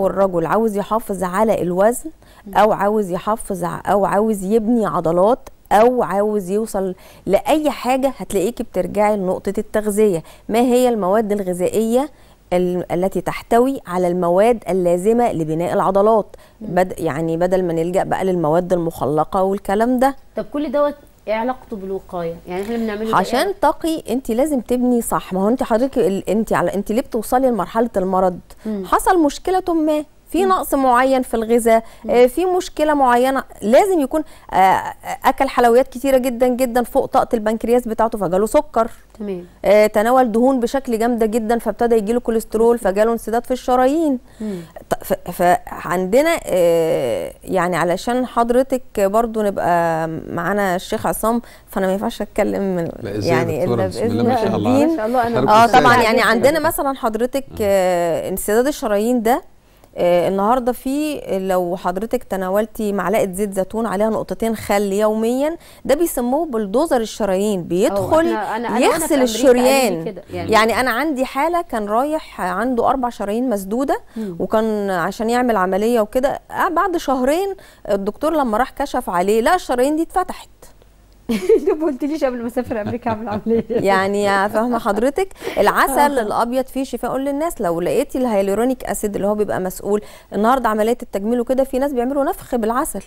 الرجل عاوز يحافظ على الوزن او عاوز يحافظ او عاوز يبني عضلات او عاوز يوصل لاي حاجه هتلاقيكي بترجعي لنقطه التغذيه ما هي المواد الغذائيه التي تحتوي على المواد اللازمه لبناء العضلات بد يعني بدل ما نلجا بقى للمواد المخلقه والكلام ده طب كل دوت ايه علاقته بالوقايه يعني احنا بنعمله عشان تقي انت لازم تبني صح ما هو انت حضرتك انت على انت ليه بتوصلي لمرحله المرض مم. حصل مشكله ما في نقص معين في الغذاء آه، في مشكله معينه لازم يكون آه، آه، اكل حلويات كتيره جدا جدا فوق طاقه البنكرياس بتاعته فجاله سكر تمام تناول دهون بشكل جامده جدا فابتدى يجيله كوليسترول فجاله انسداد في الشرايين فعندنا يعني علشان حضرتك برضو نبقى معانا الشيخ عصام فانا ما ينفعش اتكلم من يعني الا باذن الله ما شاء الله اه طبعا يعني عندنا مثلا حضرتك انسداد الشرايين ده آه، النهارده في لو حضرتك تناولتي معلقه زيت زيتون عليها نقطتين خل يوميا ده بيسموه بلدوزر الشرايين بيدخل أنا أنا يغسل أنا الشريان يعني. يعني انا عندي حاله كان رايح عنده اربع شرايين مسدوده وكان عشان يعمل عمليه وكده آه، بعد شهرين الدكتور لما راح كشف عليه لا الشرايين دي اتفتحت ما قلتليش قبل ما اسافر امريكا اعمل عمليه يعني فاهمه حضرتك العسل الابيض فيه شفاء قول للناس لو لقيتي الهيلورونيك اسيد اللي هو بيبقى مسؤول النهارده عمليه التجميل وكده في ناس بيعملوا نفخ بالعسل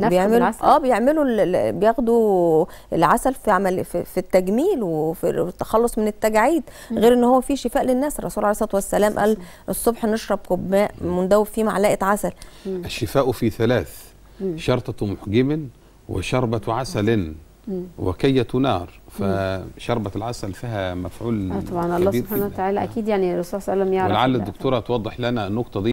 نفخ بالعسل؟ اه بيعملوا بياخدوا العسل في عمل في, في التجميل وفي التخلص من التجاعيد غير ان هو فيه شفاء للناس الرسول عليه الصلاه والسلام قال الصبح نشرب كوب ماء مندوب فيه معلقه عسل الشفاء في ثلاث شرطه محجم وشربة عسل وكية نار فشربة العسل فيها مفعول آه، طبعا الله سبحانه وتعالى أكيد يعني الرسول صلى الله عليه وسلم يعرف ولعل الدكتورة توضح لنا النقطة دي